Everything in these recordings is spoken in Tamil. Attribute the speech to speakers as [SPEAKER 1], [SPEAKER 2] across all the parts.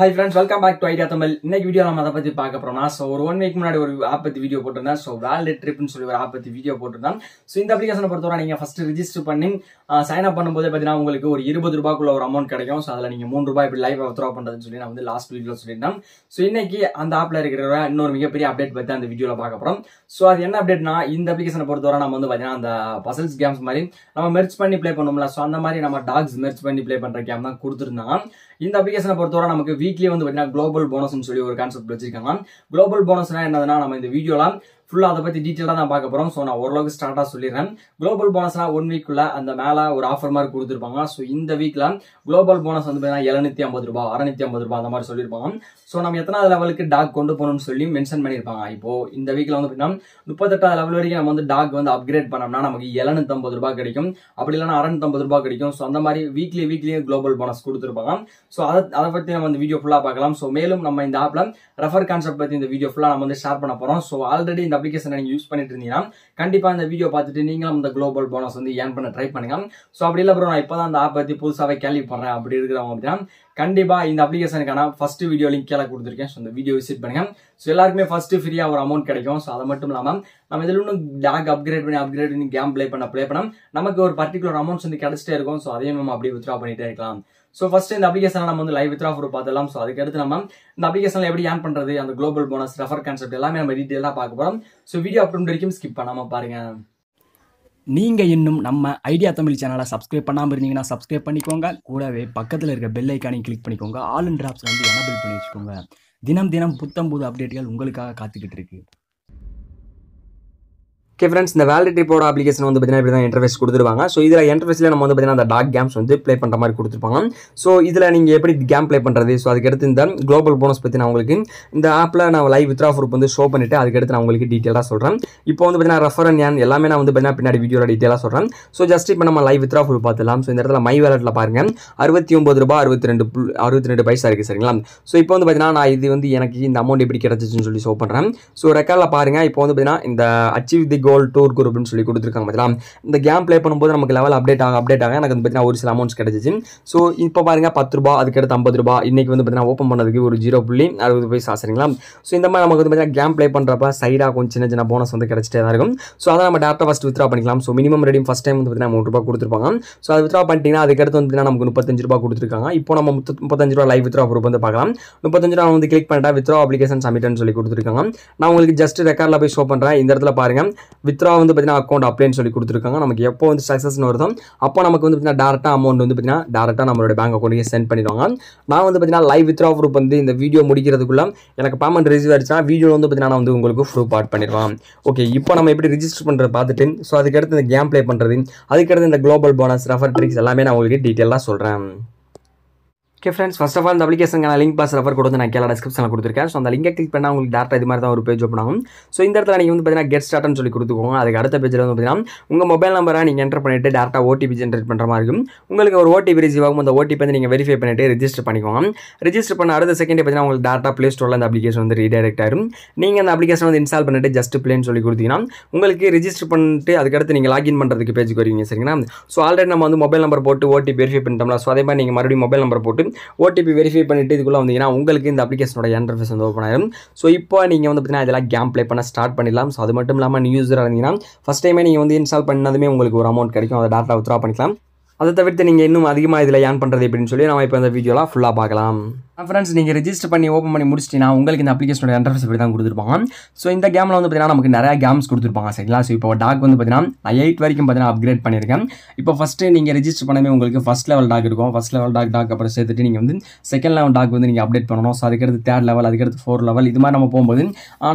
[SPEAKER 1] high friends welcome back to idea Tamil இன்னைக்கு வீடியோ நம்ம அதை பற்றி பார்க்க போகிறோம்னா ஸோ ஒரு ஒன் வீக் முன்னாடி ஒரு ஆப் பற்றி வீடியோ போட்டிருந்தேன் ஸோ வேலட் ட்ரிப்னு சொல்லி ஒரு ஆப் பற்றி வீடியோ போட்டிருந்தேன் ஸோ இந்த அப்ளிகேஷனை பொறுத்தவரை நீங்க ஃபஸ்ட் ரிஜிஸ்டர் பண்ணி சைன் அப் பண்ணும்போது பார்த்தீங்கன்னா உங்களுக்கு ஒரு இருபது ரூபாய்க்குள்ள ஒரு அமௌண்ட் கிடைக்கும் ஸோ அதில் நீங்கள் மூணு ரூபாய் இப்படி லைவ் த்ரோ பண்ணுறதுன்னு சொல்லி நான் வந்து லாஸ்ட் வீடியோவில் சொல்லியிருந்தேன் ஸோ இன்னைக்கு அந்த ஆப்பில் இருக்கிற இன்னொரு மிகப்பெரிய அப்டேட் பற்றி அந்த வீடியோவில் பார்க்க போகிறோம் ஸோ அது என்ன அப்டேட்னா இந்த அப்ளிகேஷனை பொறுத்தவரை நம்ம வந்து பார்த்தீங்கன்னா அந்த பசல்ஸ் கேம்ஸ் மாதிரி நம்ம மெர்ச் பண்ணி ப்ளே பண்ணோம்ல ஸோ அந்த மாதிரி நம்ம டாக்ஸ் மெர்ச் பண்ணி ப்ளே பண்ணுற கேம் தான் கொடுத்துருந்தாங்க இந்த அப்ளிகேஷனை பொறுத்தவரை நமக்கு வீக்லேயே வந்து பார்த்தீங்கன்னா குளோபல் போனஸ்னு சொல்லி ஒரு கான்செப்ட் வச்சிருக்காங்க குளோபல் போனஸ்னா என்னதுன்னா நம்ம இந்த வீடியோலாம் ஃபுல்லாக அதை பற்றி டீட்டெயிலாக தான் பார்க்க போகிறோம் ஸோ நான் ஓரளவுக்கு ஸ்டார்ட்டாக சொல்லிடுறேன் குளோபல் போனஸ்லாம் ஒன் வீக்குள்ள அந்த மேலே ஒரு ஆஃபர் மாதிரி கொடுத்துருப்பாங்க ஸோ இந்த வீக்கில் குளோபல் போனஸ் வந்து பார்த்தீங்கன்னா எழுநூத்தி ஐம்பது ரூபா அறநூற்றி ஐம்பது ரூபா அந்த மாதிரி சொல்லியிருப்பாங்க ஸோ நம்ம எத்தனாவது லெவலுக்கு டாக் கொண்டு போகணும்னு சொல்லி மென்ஷன் பண்ணியிருப்பாங்க இப்போ இந்த வீக்கில் வந்து பார்த்தீங்கன்னா முப்பத்தெட்டாவது லெவல் வரைக்கும் நம்ம வந்து டாக் வந்து அப்கிரேட் பண்ணோம்னா நமக்கு எழுநூத்தம்பது ரூபாய் கிடைக்கும் அப்படி இல்லைன்னா அறநூத்தம்பது ரூபாய் கிடைக்கும் ஸோ அந்த மாதிரி வீக்லி வீக்லி குளோபல் போனஸ் கொடுத்துருப்பாங்க ஸோ அதை அதை பற்றி நம்ம இந்த வீடியோ ஃபுல்லாக பார்க்கலாம் ஸோ மேலும் நம்ம இந்த ஆப்பில் ரெஃபர் கான்செப்ட் பற்றி இந்த வீடியோ ஃபுல்லாக நம்ம வந்து ஷேர் பண்ண போகிறோம் ஸோ ஆல்ரெடி இந்த அப்ளிகேஷன் நீங்கள் யூஸ் பண்ணிட்டு இருந்தீங்கன்னா கண்டிப்பாக இந்த வீடியோ பார்த்துட்டு நீங்களும் இந்த குளோபல் போனஸ் வந்து ஏன் பண்ண ட்ரை பண்ணுங்க ஸோ அப்படி இல்லை அப்புறம் நான் இப்போ தான் அந்த ஆப் பற்றி புதுசாகவே கேள்விப்படுறேன் அப்படி இருக்கிறவங்க அப்படின்னா கண்டிப்பாக இந்த அப்ளிகேஷனுக்கான ஃபஸ்ட்டு வீடியோ லிங்க் கீழே கொடுத்துருக்கேன் ஸோ இந்த வீடியோ விசிட் பண்ணுங்கள் ஸோ எல்லாருக்குமே ஃபஸ்ட்டு ஃப்ரீயாக ஒரு அமௌண்ட் கிடைக்கும் ஸோ அது மட்டும் இல்லாமல் நம்ம இதில் இன்னும் டேக் அப்கிரேட் பண்ணி அப்கிரேட் பண்ணி கேம் ப்ளே பண்ண ப்ளே பண்ண நமக்கு ஒரு பர்டிகுலர் அமௌண்ட்ஸ் வந்து கிடச்சிட்டே இருக்கும் ஸோ அதையும் நம்ம அப்படியே வித்ரா பண்ணிகிட்டே இருக்கலாம் ஸோ ஃபஸ்ட்டு இந்த அப்ளிகேஷனை நம்ம வந்து லைவ் வித்ரா ஃபுட் பார்த்துலாம் ஸோ அதுக்கடுத்து நம்ம இந்த அப்ளிகேஷனில் எப்படி ஏன் பண்ணுறது அந்த குளோபல் போனஸ் ரெஃபர் கான்செப்ட் எல்லாமே நம்ம டீட்டெயிலாக பார்க்க போகிறோம் ஸோ வீடியோ அப்டூன் வரைக்கும் ஸ்கிப் பண்ணாமல் பாருங்கள் நீங்கள் இன்னும் நம்ம ஐடியா தமிழ் சேனலை சப்ஸ்கிரைப் பண்ணாமல் இருந்தீங்கன்னா சப்ஸ்கிரைப் பண்ணிக்கோங்க கூடவே பக்கத்தில் இருக்க பெல் ஐக்கானையும் கிளிக் பண்ணிக்கோங்க ஆல் அண்ட் ட்ராப்ஸ் வந்து எனபிள் பண்ணி வச்சுக்கோங்க தினம் தினம் புத்தம் புது அப்டேட்டுகள் உங்களுக்காக காத்துக்கிட்டு இருக்குது ஓகே ஃப்ரெண்ட்ஸ் இந்த வேலிட் ரிப்போர்ட் அப்ளிகேஷன் வந்து பார்த்தீங்கன்னா இப்படி தான் இன்டர்ஃபேஸ் கொடுத்துருவாங்க ஸோ இதில் இன்டர்ஃபேஸில் நம்ம வந்து பார்த்தீங்கன்னா அந்த டாக் கேம்ஸ் வந்து ப்ளே பண்ணுற மாதிரி கொடுத்துருப்பாங்க ஸோ இதில் நீங்கள் எப்படி கேம் ப்ளே பண்ணுறது ஸோ அதுக்கடுத்து இந்த குளோபல் போனஸ் பற்றி நான் உங்களுக்கு இந்த ஆப்பில் நான் லைவ் வித்ரா ப்ரூப் வந்து ஷோ பண்ணிவிட்டு அதுக்கடுத்து நான் உங்களுக்கு டீட்டெயிலாக சொல்கிறேன் இப்போ வந்து பார்த்தீங்கன்னா ரெஃபர் ஏன் எல்லாமே நான் வந்து பார்த்தீங்கன்னா பின்னாடி வீடியோவில் டீட்டெயிலாக சொல்கிறேன் ஸோ ஜஸ்ட் இப்போ நம்ம லைவ் வித்ரா ஃபுல் பார்த்துலாம் ஸோ இந்த இடத்துல மை வேலட்டில் பாருங்கள் அறுபத்தி ஒம்பது ரூபா அறுபத்தி ரெண்டு அறுபத்தி ரெண்டு பைசா இருக்குது சரிங்களா ஸோ இப்போ வந்து பார்த்தீங்கன்னா நான் இது வந்து எனக்கு இந்த அமௌண்ட் எப்படி கிடச்சிச்சுன்னு சொல்லி ஷோ பண்ணுறேன் ஸோ ரெக்கார்டில் பாருங்கள் இப்போ வந்து பார்த்தீங்கன்னா இந்த achieve the go roll tour group சொல்லி கொடுத்துருக்காங்க பார்த்தீங்களா இந்த கேம் ப்ளே பண்ணும்போது நமக்கு லெவல் அப்டேட் ஆக அப்டேட் ஆக எனக்கு வந்து பார்த்தீங்கன்னா ஒரு சில அமௌண்ட்ஸ் கிடச்சிச்சு ஸோ இப்போ பாருங்கள் பத்து ரூபா அதுக்கடுத்து ஐம்பது ரூபா இன்றைக்கி வந்து பார்த்தீங்கன்னா ஓப்பன் பண்ணதுக்கு ஒரு ஜீரோ புள்ளி அறுபது பைசா சரிங்களா ஸோ இந்த மாதிரி நமக்கு வந்து பார்த்தீங்கன்னா கேம் ப்ளே பண்ணுறப்ப சைடாக கொஞ்சம் சின்ன சின்ன போனஸ் வந்து கிடச்சிட்டே தான் இருக்கும் ஸோ அதை நம்ம டேரக்டாக ஃபஸ்ட் வித்ரா பண்ணிக்கலாம் ஸோ மினிமம் ரெடியும் ஃபஸ்ட் டைம் வந்து பார்த்தீங்கன்னா மூணு ரூபா கொடுத்துருப்பாங்க ஸோ அது வித்ரா பண்ணிட்டீங்கன்னா அதுக்கடுத்து வந்து நமக்கு முப்பத்தஞ்சு ரூபா கொடுத்துருக்காங்க இப்போ நம்ம முப்பத்தஞ்சு ரூபா லைவ் வித்ரா குரூப் வந்து பார்க்கலாம் முப்பத்தஞ்சு ரூபா வந்து கிளிக் பண்ணிட்டா வித்ரா அப்ளிகேஷன் சப்மிட்னு சொல்லி கொடுத்துருக்காங்க நான் உங்களுக்கு ஜஸ்ட் ரெக்கார்டில் போய் ஷோ பண்ணுறேன் இந்த இடத்துல பாருங்கள் வித்ரா வந்து பார்த்தீங்கன்னா அக்கௌண்ட் அப்ளைன்னு சொல்லி கொடுத்துருக்காங்க நமக்கு எப்போ வந்து சக்ஸஸ்னு வருதோ அப்போ நமக்கு வந்து பார்த்தீங்கன்னா டேரெக்டாக அமௌண்ட் வந்து பார்த்தீங்கன்னா டேரெக்டாக நம்மளோட பேங்க் அக்கௌண்ட்டுக்கு சென்ட் பண்ணிடுவாங்க நான் வந்து பார்த்தீங்கன்னா லைவ் வித்ரா ப்ரூப் வந்து இந்த வீடியோ முடிக்கிறதுக்குள்ள எனக்கு பேமெண்ட் ரிசீவ் ஆயிடுச்சுன்னா வீடியோ வந்து பார்த்தீங்கன்னா நான் வந்து உங்களுக்கு ப்ரூஃப் ஆட் பண்ணிடுவான் ஓகே இப்போ நம்ம எப்படி ரிஜிஸ்டர் பண்ணுறது பார்த்துட்டு ஸோ அதுக்கடுத்து இந்த கேம் ப்ளே பண்ணுறது அதுக்கடுத்து இந்த குளோபல் போனஸ் ரெஃபர் ட்ரிக்ஸ் எல்லாமே நான் உங்களுக்கு டீட்டெயிலாக சொல்கிறேன் okay friends first of all இந்த அப்ளிகேஷனுக்கான லிங்க் பாஸ் ரெஃபர் கொடுத்து நான் கேள்வி டிஸ்கிரிப்ஷனில் கொடுத்துருக்கேன் ஸோ அந்த லிங்கை கிளிக் பண்ணால் உங்களுக்கு டேரக்ட் இது மாதிரி தான் ஒரு பேஜ் ஓப்பன் ஆகும் ஸோ இந்த இடத்துல நீங்கள் வந்து பார்த்தீங்கன்னா கெட் ஸ்டார்ட்னு சொல்லி கொடுத்துக்கோங்க அதுக்கு அடுத்த பேஜில் வந்து பார்த்தீங்கன்னா உங்கள் மொபைல் நம்பரை நீங்கள் என்டர் பண்ணிவிட்டு டேரக்டாக ஓடிபி ஜென்ரேட் பண்ணுற மாதிரி இருக்கும் உங்களுக்கு ஒரு ஓடிபி ரிசீவ் ஆகும் அந்த ஓடிபி வந்து நீங்கள் வெரிஃபை பண்ணிவிட்டு ரிஜிஸ்டர் பண்ணிக்கோங்க ரிஜிஸ்டர் பண்ண அடுத்த செகண்ட் பார்த்தீங்கன்னா உங்களுக்கு டேரெக்டாக ப்ளே ஸ்டோரில் அந்த அப்ளிகேஷன் வந்து ரீடைரக்ட் ஆகும் நீங்கள் அந்த அப்ளிகேஷன் வந்து இன்ஸ்டால் பண்ணிட்டு ஜஸ்ட் ப்ளேன்னு சொல்லி கொடுத்தீங்கன்னா உங்களுக்கு ரிஜிஸ்டர் பண்ணிட்டு அதுக்கடுத்து நீங்கள் லாகின் பண்ணுறதுக்கு பேஜுக்கு வருவீங்க சரிங்களா ஸோ ஆல்ரெடி நம்ம வந்து மொபைல் நம்பர் போட்டு ஓடிபி வெரிஃபை பண்ணிட்டோம்னா ஸோ அதே மாதிரி நீங்கள் மறுபடியும் மொபைல் நம்பர் போட்டு ஓடிபி வெரிஃபை பண்ணிவிட்டு இதுக்குள்ளே வந்தீங்கன்னா உங்களுக்கு இந்த அப்ளிகேஷனோட இன்டர்ஃபேஸ் வந்து ஓப்பன் ஆயிரும் ஸோ இப்போ நீங்கள் வந்து பார்த்தீங்கன்னா இதெல்லாம் கேம் ப்ளே பண்ண ஸ்டார்ட் பண்ணிடலாம் ஸோ அது மட்டும் இல்லாமல் நியூ யூஸராக இருந்தீங்கன்னா ஃபஸ்ட் டைமே நீங்கள் வந்து இன்ஸ்டால் பண்ணதுமே உங்களுக்கு ஒரு அமௌண்ட் கிடைக்கும் அதை டேட்டா வித்ரா பண்ணிக்கலாம் அதை தவிர்த்து நீங்கள் இன்னும் அதிகமாக இதில் ஏன் பண்ணுறது அப்படின்னு சொல்லி நம்ம இப்போ இந்த வீடியோலாம் ஃபுல்லாக பார்க்கலாம் ஃப்ரெண்ட்ஸ் நீங்கள் ரிஜிஸ்டர் பண்ணி ஓப்பன் பண்ணி முடிச்சிட்டிங்கன்னா உங்களுக்கு இந்த அப்ளிகேஷனோட இன்டர்ஃபேஸ் தான் கொடுத்துருப்பாங்க ஸோ இந்த கேமில் வந்து பார்த்தீங்கன்னா நமக்கு நிறையா கேம்ஸ் கொடுத்துருப்பாங்க சரிங்களா ஸோ இப்போ டாக் வந்து பார்த்தீங்கன்னா நான் எயிட் வரைக்கும் பார்த்தீங்கன்னா அப்கிரேட் பண்ணியிருக்கேன் இப்போ ஃபஸ்ட்டு நீங்கள் ரிஜிஸ்டர் பண்ணவே உங்களுக்கு ஃபஸ்ட் லெவல் டாக் இருக்கும் ஃபஸ்ட் லெவல் டாக் டாக் அப்புறம் சேர்த்துட்டு நீங்கள் வந்து செகண்ட் லெவல் டாக் வந்து நீங்கள் அப்டேட் பண்ணணும் ஸோ அதுக்கடுத்து தேர்ட் லெவல் அதுக்கடுத்து ஃபோர் லெவல் இது மாதிரி நம்ம போகும்போது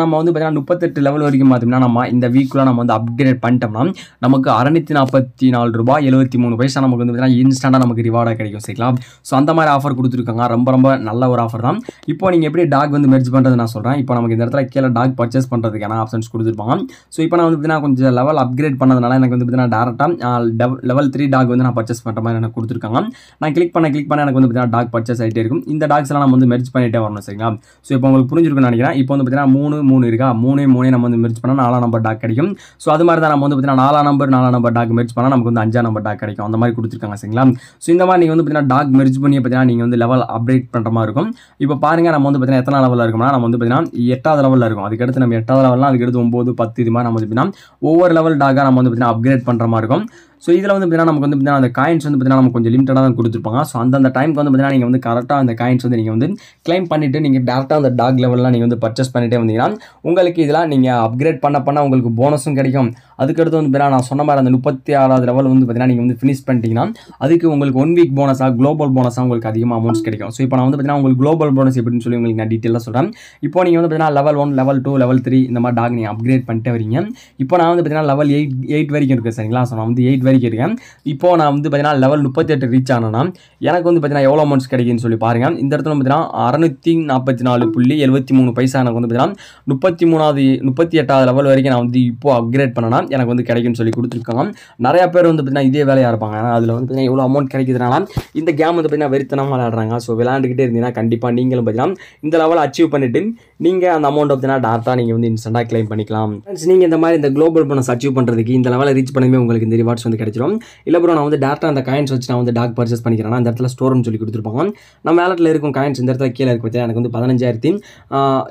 [SPEAKER 1] நம்ம வந்து பார்த்தீங்கன்னா முப்பத்தெட்டு லெவல் வரைக்கும் பார்த்தீங்கன்னா நம்ம இந்த வீக்கில் நம்ம வந்து அப்கிரேட் பண்ணிட்டோம்னா நமக்கு அறநூற்றி நாற்பத்தி நாலு ரூபாய் எழுபத்தி மூணு பைசா நமக்கு வந்து பார்த்தீங்கன்னா இன்ஸ்டாண்டாக நமக்கு ரிவார்டாக கிடைக்கும் சரிங்களா ஸோ அந்த மாதிரி ஆஃபர் கொடுத்துருக்காங்க ரொம்ப ரொம்ப நல்லா நல்ல ஒரு ஆஃபர் தான் இப்போ நீங்கள் எப்படி டாக் வந்து மெர்ஜ் பண்ணுறது நான் சொல்கிறேன் இப்போ நமக்கு இந்த இடத்துல கீழே டாக் பர்ச்சேஸ் பண்ணுறதுக்கான ஆப்ஷன்ஸ் கொடுத்துருப்பாங்க ஸோ இப்போ நான் வந்து பார்த்தீங்கன்னா கொஞ்சம் லெவல் அப்கிரேட் பண்ணதுனால எனக்கு வந்து பார்த்தீங்கன்னா டேரக்டாக லெவல் த்ரீ டாக் வந்து நான் பர்ச்சேஸ் பண்ணுற மாதிரி எனக்கு கொடுத்துருக்காங்க நான் கிளிக் பண்ண கிளிக் பண்ண எனக்கு வந்து பார்த்தீங்கன்னா டாக் பர்ச்சேஸ் ஆகிட்டே இருக்கும் இந்த டாக்ஸ்லாம் நம்ம வந்து மெர்ஜ் பண்ணிகிட்டே வரணும் சரிங்களா ஸோ இப்போ உங்களுக்கு புரிஞ்சிருக்குன்னு நினைக்கிறேன் இப்போ வந்து பார்த்தீங்கன்னா மூணு மூணு இருக்கா மூணே மூணே நம்ம வந்து மெர்ஜ் பண்ணால் நாலாம் நம்பர் டாக் கிடைக்கும் ஸோ அது மாதிரி தான் நம்ம வந்து பார்த்தீங்கன்னா நாலாம் நம்பர் நாலாம் நம்பர் டாக் மெர்ஜ் பண்ணால் நமக்கு வந்து அஞ்சாம் நம்பர் டாக் கிடைக்கும் அந்த மாதிரி கொடுத்துருக்காங்க சரிங்களா ஸோ இந்த மாதிரி நீங்கள் வந்து பார்த்தீங்கன்னா டாக் மெர்ஜ் பண்ணி பார்த்தீங்கன்னா நீங்கள் வந்து லெவல் அப்டேட் பண்ணுற அதிகமாக இருக்கும் இப்போ பாருங்கள் நம்ம வந்து பார்த்தீங்கன்னா எத்தனை லெவலில் இருக்கோம்னா நம்ம வந்து பார்த்தீங்கன்னா எட்டாவது லெவலில் இருக்கும் அதுக்கடுத்து நம்ம எட்டாவது லெவலில் அதுக்கடுத்து ஒம்பது பத்து இது மாதிரி நம்ம வந்து பார்த்தீங்கன்னா ஒவ்வொரு லெவல் டாக்காக நம்ம வந்து பார்த்தீங்கன்னா அப்கிரேட் பண்ணுற மாதிரி இருக்கும் ஸோ இதில் வந்து பார்த்தீங்கன்னா நமக்கு வந்து பார்த்தீங்கன்னா அந்த காயின்ஸ் வந்து பார்த்தீங்கன்னா நமக்கு கொஞ்சம் லிமிட்டடாக தான் கொடுத்துருப்பாங்க ஸோ அந்தந்த டைமுக்கு வந்து பார்த்தீங்கன்னா நீங்கள் வந்து கரெக்டாக அந்த காயின்ஸ் வந்து நீங்கள் வந்து கிளைம் பண்ணிவிட்டு நீங்கள் டேரெக்டாக அந்த டாக் லெவலில் நீங்கள் வந்து பர்ச்சேஸ் பண்ணிட்டே வந்தீங்கன்னா உங்களுக்கு இதெல்லாம் நீங்கள் அப்கிரேட் பண்ண பண்ண உங்களுக்கு போனஸும் கிடைக்கும் அதுக்கடுத்து வந்து பார்த்தீங்கன்னா நான் சொன்ன மாதிரி அந்த முப்பத்தி ஆறாவது லெவல் வந்து பார்த்தீங்கன்னா நீங்கள் வந்து ஃபினிஷ் பண்ணிட்டீங்கன்னா அதுக்கு உங்களுக்கு ஒன் வீக் போனஸாக குளோபல் போனஸாக உங்களுக்கு அதிகமாக அமௌண்ட்ஸ் கிடைக்கும் ஸோ இப்போ நான் வந்து பார்த்தீங்கன்னா உங்களுக்கு குளோபல் போனஸ் எப்படின்னு சொல்லி உங்களுக்கு நான் டீட்டெயிலாக சொல்கிறேன் இப்போ நீங்கள் வந்து பார்த்தீங்கன்னா level one level two level three இந்த மாதிரி டாக் நீங்கள் அப்கிரேட் பண்ணிட்டே வரீங்க இப்போ நான் வந்து பார்த்தீங்கன்னா லெவல் எயிட் எயிட் வரைக்கும் இருக்குது சரிங்களா ஸோ நான் வந்து எயிட் வரைக்கும் இப்போ நான் வந்து பார்த்தீங்கன்னா லெவல் முப்பத்தெட்டு ரீச் ஆனேன்னா எனக்கு வந்து பார்த்தீங்கன்னா எவ்வளோ அமௌண்ட்ஸ் கிடைக்குன்னு சொல்லி பாருங்கள் இந்த இடத்துல பார்த்தீங்கன்னா அறுநூத்தி நாற்பத்தி நாலு புள்ளி எழுபத்தி மூணு பைசா எனக்கு வந்து பார்த்தீங்கன்னா முப்பத்தி மூணாவது முப்பத்தி எட்டாவது லெவல் வரைக்கும் நான் வந்து இப்போ அப்கிரேட் பண்ணனா எனக்கு வந்து கிடைக்கும்னு சொல்லி கொடுத்துருக்காங்க நிறையா பேர் வந்து பார்த்தீங்கன்னா இதே வேலையாக இருப்பாங்க அதில் வந்து பார்த்தீங்கன்னா எவ்வளோ அமௌண்ட் கிடைக்கிறதுனால இந்த கேம் வந்து பார்த்தீங்கன்னா வெறித்தனமாக விளையாடுறாங்க ஸோ விளையாண்டுக்கிட்டே இருந்தீங்கன்னா கண்டிப்பாக நீங்களும் பார்த்தீங்கன்னா இந்த லெவலை அச்சீவ் பண்ணிவிட்டு நீங்கள் அந்த அமௌண்ட் பார்த்தீங்கன்னா டேரெக்டாக நீங்கள் வந்து இன்ஸ்டண்டாக கிளைம் பண்ணிக்கலாம் நீங்கள் இந்த மாதிரி இந்த குளோபல் பண்ணஸ் அச்சீவ் பண்ணுறதுக்கு இந்த லெவலில் ரீச் பண்ணுமே உங்களுக்கு இந்த ரிவார்ட்ஸ் வந்து வந்து கிடைச்சிடும் இல்லை ப்ரோ நான் வந்து டேரெக்டாக அந்த காயின்ஸ் வச்சு நான் வந்து டாக் பர்ச்சேஸ் பண்ணிக்கிறேன் அந்த இடத்துல ஸ்டோர்னு சொல்லி கொடுத்துருப்பாங்க நம்ம வேலட்டில் இருக்கும் காயின்ஸ் இந்த இடத்துல கீழே இருக்கு எனக்கு வந்து பதினஞ்சாயிரத்தி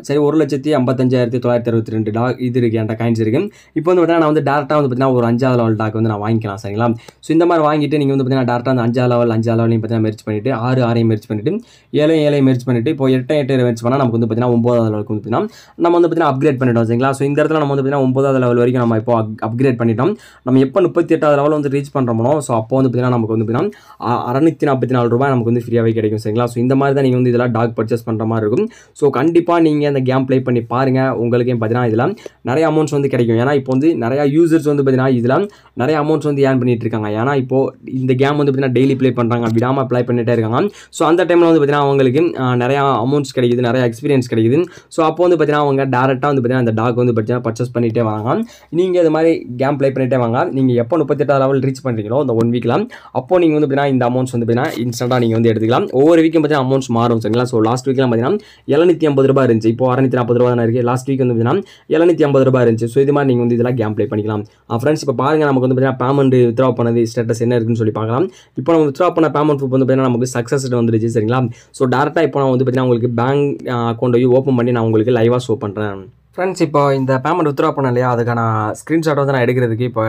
[SPEAKER 1] சரி ஒரு லட்சத்தி ஐம்பத்தஞ்சாயிரத்தி தொள்ளாயிரத்தி அறுபத்தி ரெண்டு டாக் இது இருக்குது என்கிட்ட காயின்ஸ் இருக்குது இப்போ வந்து பார்த்தீங்கன்னா நான் வந்து டேரெக்டாக வந்து பார்த்தீங்கன்னா ஒரு அஞ்சாவது லெவல் டாக் வந்து நான் வாங்கிக்கலாம் சரிங்களா ஸோ இந்த மாதிரி வாங்கிட்டு நீங்கள் வந்து பார்த்தீங்கன்னா டேரெக்டாக அந்த அஞ்சாவது லெவல் அஞ்சாவது லெவலையும் பார்த்தீங்கன்னா மெர்ச் பண்ணிவிட்டு ஆறு ஆறையும் மெர்ச் பண்ணிவிட்டு ஏழையும் ஏழையும் மெர்ச் பண்ணிவிட்டு இப்போ எட்டை எட்டு மெர்ச் பண்ணால் நமக்கு வந்து பார்த்தீங்கன்னா ஒம்பதாவது லெவலுக்கு வந்து பார்த்தீங்கன்னா நம்ம வந்து பார்த்தீங்கன்னா அப்கிரேட் பண்ணிட்டோம் சரிங்களா ஸோ இந்த இடத்துல நம்ம வந்து பார்த்தீங்கன்னா ஒம்பதாவது லெவல் வரைக்கும் நம்ம இப்போ அப்கிரேட் பண்ணிட்டோம் நம்ம எப்போ முப்பத்தி எட்டாவது லெவல் நம்பர் வந்து ரீச் பண்ணுறோமோ ஸோ அப்போ வந்து பார்த்தீங்கன்னா நமக்கு வந்து பார்த்தீங்கன்னா அறநூற்றி நாற்பத்தி நாலு ரூபாய் நமக்கு வந்து ஃப்ரீயாகவே கிடைக்கும் சரிங்களா ஸோ இந்த மாதிரி தான் நீங்கள் வந்து இதெல்லாம் டாக் பர்ச்சேஸ் பண்ணுற மாதிரி இருக்கும் ஸோ கண்டிப்பாக நீங்கள் அந்த கேம் ப்ளே பண்ணி பாருங்கள் உங்களுக்கே பார்த்தீங்கன்னா இதெல்லாம் நிறைய அமௌண்ட்ஸ் வந்து கிடைக்கும் ஏன்னா இப்போ வந்து நிறையா யூசர்ஸ் வந்து பார்த்தீங்கன்னா இதெல்லாம் நிறைய அமௌண்ட்ஸ் வந்து ஏர்ன் பண்ணிட்டு இருக்காங்க ஏன்னா இப்போ இந்த கேம் வந்து பார்த்தீங்கன்னா டெய்லி ப்ளே பண்ணுறாங்க விடாமல் ப்ளே பண்ணிட்டே இருக்காங்க ஸோ அந்த டைமில் வந்து பார்த்தீங்கன்னா அவங்களுக்கு நிறையா அமௌண்ட்ஸ் கிடைக்குது நிறையா எக்ஸ்பீரியன்ஸ் கிடைக்குது ஸோ அப்போ வந்து பார்த்தீங்கன்னா அவங்க டேரெக்டாக வந்து பார்த்தீங்கன்னா அந்த டாக் வந்து பார்த்தீங்கன்னா பர்ச்சேஸ் பண்ணிகிட்டே வராங்க நீங்கள் இது மாதிரி கேம் ப்ளே பண்ணிகிட்டே வாங்க நீங்கள் எப்போ முப்பத்தெட்டாவது லெவல் ரீச் பண்ணுறீங்களோ அந்த ஒன் வீக்கில் அப்போ நீங்கள் வந்து பார்த்தீங்கன்னா இந்த அமௌண்ட்ஸ் வந்து பார்த்தீங்கன்னா இன்ஸ்டாக நீங்கள் வந்து எடுத்துக்கலாம் ஒவ்வொரு வீக்கும் பார்த்தீங்கன்னா அமௌண்ட்ஸ் மாறும் சரிங்களா ஸோ லாஸ்ட் வீக்லாம் பார்த்தீங்கன்னா எழுநூற்றி ஐம்பது ரூபாய் இருந்துச்சு இப்போ அறநூற்றி நாற்பது ரூபா தான் இருக்குது லாஸ்ட் வீக் வந்து பார்த்தீங்கன்னா எழுநூற்றி ஐம்பது ரூபாய் இருந்துச்சு ஸோ இது மாதிரி நீங்கள் வந்து இதெல்லாம் கேம் ப்ளே பண்ணிக்கலாம் ஃப்ரெண்ட்ஸ் இப்போ பாருங்கள் நமக்கு வந்து பார்த்தீங்கன்னா பேமெண்ட் வித்ரா பண்ணது ஸ்டேட்டஸ் என்ன இருக்குன்னு சொல்லி பார்க்கலாம் இப்போ நம்ம வித்ரா பண்ண பேமெண்ட் வந்து பார்த்தீங்கன்னா நமக்கு சக்ஸஸ் வந்துருச்சு சரிங்களா ஸோ டேரெக்டாக இப்போ நான் வந்து பார்த்தீங்கன்னா உங்களுக்கு பேங்க் அக்கௌண்ட்டையும் ஓப்பன் பண்ணி நான் உங்களுக்கு லைவாக ஷோ பண்ணுறேன் ஃப்ரெண்ட்ஸ் இப்போ இந்த பேமெண்ட் உத்தரவு பண்ண இல்லையா அதுக்கான ஸ்க்ரீன்ஷாட் வந்து நான் எடுக்கிறதுக்கு இப்போ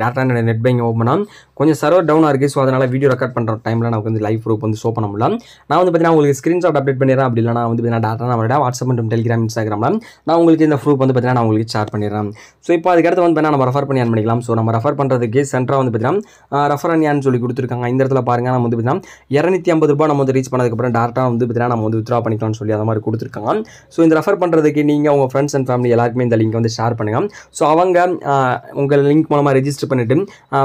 [SPEAKER 1] டேட்டா என்னோடய நெட் பேங்கிங் ஓப்பன் பண்ணால் கொஞ்சம் சர்வர் டவுனாக இருக்குது ஸோ அதனால் வீடியோ ரெக்கார்ட் பண்ணுற டைமில் நான் வந்து லைஃப் ப்ரூஃப் வந்து ஷோ பண்ண முடியல நான் வந்து பார்த்தீங்கன்னா உங்களுக்கு ஸ்க்ரீன்ஷாட் அப்டேட் பண்ணிடுறேன் அப்படி இல்லைனா வந்து பார்த்தீங்கன்னா டேட்டா நம்மளோட வாட்ஸ்அப் மற்றும் டெலிகிராம் இன்ஸ்டாகிராமில் நான் உங்களுக்கு இந்த ப்ரூப் வந்து பார்த்தீங்கன்னா நான் உங்களுக்கு ஷேர் பண்ணிடுறேன் ஸோ இப்போ அதுக்கடுத்து வந்து பார்த்தீங்கன்னா நம்ம ரெஃபர் பண்ணி ஆன் பண்ணிக்கலாம் ஸோ நம்ம ரெஃபர் பண்ணுறதுக்கு சென்டராக வந்து பார்த்தீங்கன்னா ரெஃபர் அண்ணியான்னு சொல்லி கொடுத்துருக்காங்க இந்த இடத்துல பாருங்க நம்ம வந்து பார்த்தீங்கன்னா இரநூத்தி ஐம்பது ரூபா நம்ம வந்து ரீச் பண்ணதுக்கப்புறம் டேரெக்டாக வந்து பார்த்தீங்கன்னா நம்ம வந்து வித்ரா பண்ணிக்கலாம்னு சொல்லி அந்த மாதிரி கொடுத்துருக்காங்க ஸோ இந்த ரெஃபர் பண்ணுறதுக்கு நீங்கள் உங்கள் ஃப்ரெண்ட்ஸ் அண்ட் ஃபேமிலி எல்லாருக்குமே இந்த லிங்க் வந்து ஷேர் பண்ணுங்கள் ஸோ அவங்க உங்கள் லிங்க் மூலமாக ரெஜிஸ்டர் பண்ணிவிட்டு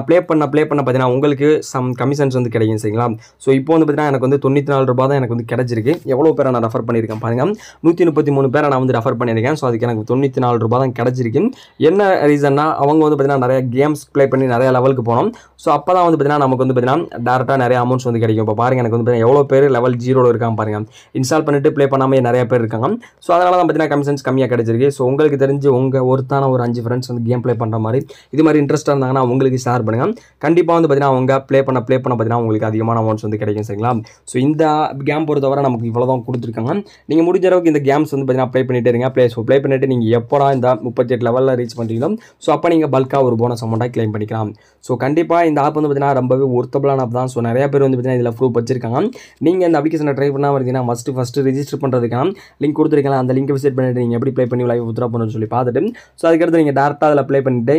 [SPEAKER 1] ப்ளே பண்ண ப்ளே பண்ண பார்த்தீங்கன்னா உங்களுக்கு சம் கமிஷன்ஸ் வந்து கிடைக்கும் சரிங்களா ஸோ இப்போ வந்து பார்த்தீங்கன்னா எனக்கு வந்து தொண்ணூற்றி நாலு ரூபா தான் எனக்கு வந்து கிடச்சிருக்கு எவ்வளோ பேரை நான் ரெஃபர் பண்ணியிருக்கேன் பாருங்கள் நூற்றி முப்பத்தி மூணு பேரை நான் வந்து ரெஃபர் பண்ணியிருக்கேன் ஸோ அதுக்கு எனக்கு தொண்ணூற்றி நாலு ரூபா தான் கிடச்சிருக்கு என்ன ரீசன்னா அவங்க வந்து பார்த்தீங்கன்னா நிறைய கேம்ஸ் ப்ளே பண்ணி நிறைய லெவலுக்கு போனோம் ஸோ அப்போ தான் வந்து பார்த்தீங்கன்னா நமக்கு வந்து பார்த்தீங்கன்னா டேரெக்டாக நிறைய அமௌண்ட்ஸ் வந்து கிடைக்கும் இப்போ பாருங்கள் எனக்கு வந்து பார்த்தீங்கன்னா எவ்வளோ பேர் லெவல் ஜீரோவில் இருக்காங்க பாருங்கள் இன்ஸ்டால் பண்ணிட்டு ப்ளே பண்ணாமல் நிறைய பேர் இருக்காங்க ஸோ அதனால தான் பார்த்தீங்கன்னா கமிஷன்ஸ் கம்மியாக கிடச்சிருக்கு ஸோ ஸோ உங்களுக்கு தெரிஞ்சு உங்கள் ஒருத்தான ஒரு அஞ்சு ஃப்ரெண்ட்ஸ் வந்து கேம் ப்ளே பண்ணுற மாதிரி இது மாதிரி இன்ட்ரெஸ்ட்டாக இருந்தாங்கன்னா உங்களுக்கு ஷேர் பண்ணுங்கள் கண்டிப்பாக வந்து பார்த்தீங்கன்னா அவங்க ப்ளே பண்ண ப்ளே பண்ண பார்த்தீங்கன்னா உங்களுக்கு அதிகமான அமௌண்ட்ஸ் வந்து கிடைக்கும் சரிங்களா ஸோ இந்த கேம் பொறுத்தவரை நமக்கு இவ்வளோ தான் கொடுத்துருக்காங்க நீங்கள் முடிஞ்ச அளவுக்கு இந்த கேம்ஸ் வந்து பார்த்தீங்கன்னா ப்ளே பண்ணிட்டே இருங்க ப்ளே ஸோ ப்ளே பண்ணிட்டு நீங்கள் எப்போடா இந்த முப்பத்தெட்டு லெவலில் ரீச் பண்ணுறீங்களோ ஸோ அப்போ நீங்கள் பல்காக ஒரு போனஸ் அமௌண்ட்டாக கிளைம் பண்ணிக்கலாம் ஸோ கண்டிப்பாக இந்த ஆப் வந்து பார்த்தீங்கன்னா ரொம்பவே ஒர்த்தபுளான ஆப் தான் ஸோ நிறைய பேர் வந்து பார்த்தீங்கன்னா இதில் ப்ரூவ் வச்சிருக்காங்க நீங்கள் இந்த அப்ளிகேஷனை ட்ரை பண்ணால் இருந்தீங்கன்னா ஃபஸ்ட்டு ஃபஸ்ட்டு ரிஜிஸ்டர் பண்ணுறதுக்கான லிங்க் கொடுத்துருக்கலாம் அந்த லிங்க் விசிட் பண்ணிட்டு நீங்கள் எப்படி ப்ளே பண்ணி லைவ் வித்ரா பண்ணுன்னு சொல்லி பார்த்துட்டு ஸோ அதுக்கடுத்து நீங்கள் டேரெக்டாக அதில் அப்ளை பண்ணிவிட்டு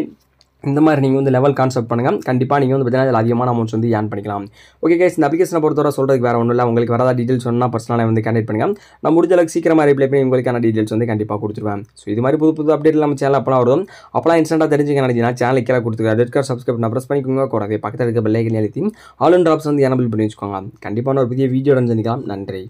[SPEAKER 1] இந்த மாதிரி நீங்கள் வந்து லெவல் கான்செப்ட் பண்ணுங்கள் கண்டிப்பாக நீங்கள் வந்து பார்த்தீங்கன்னா அதில் அதிகமான அமௌண்ட்ஸ் வந்து ஏன் பண்ணிக்கலாம் ஓகே கேஸ் இந்த அப்ளிகேஷனை பொறுத்தவரை சொல்கிறதுக்கு வேறு ஒன்றும் இல்லை உங்களுக்கு வராத டீடெயில்ஸ் சொன்னால் பர்சனலாக வந்து கண்டெக்ட் பண்ணுங்கள் நான் முடிஞ்ச அளவுக்கு சீக்கிரமாக ரிப்ளை பண்ணி உங்களுக்கான டீட்டெயில்ஸ் வந்து கண்டிப்பாக கொடுத்துருவேன் ஸோ இது மாதிரி புது புது அப்டேட் நம்ம சேனல் அப்பலாம் வரும் அப்பலாம் இன்ஸ்டாக தெரிஞ்சுக்க நினைச்சினா சேனல் கீழே கொடுத்துருக்காரு ரெட் கார் சப்ஸ்கிரைப் நான் ப்ரெஸ் பண்ணிக்கோங்க கூடவே பக்கத்தில் இருக்க பிள்ளைகள் எழுத்தி ஆல் அண்ட் ட்ராப்ஸ் வந்து எனபிள் பண்ணி வச்சுக்கோங்க கண்டிப்பான ஒரு புதிய வீடியோ சந்திக்கலாம் நன்றி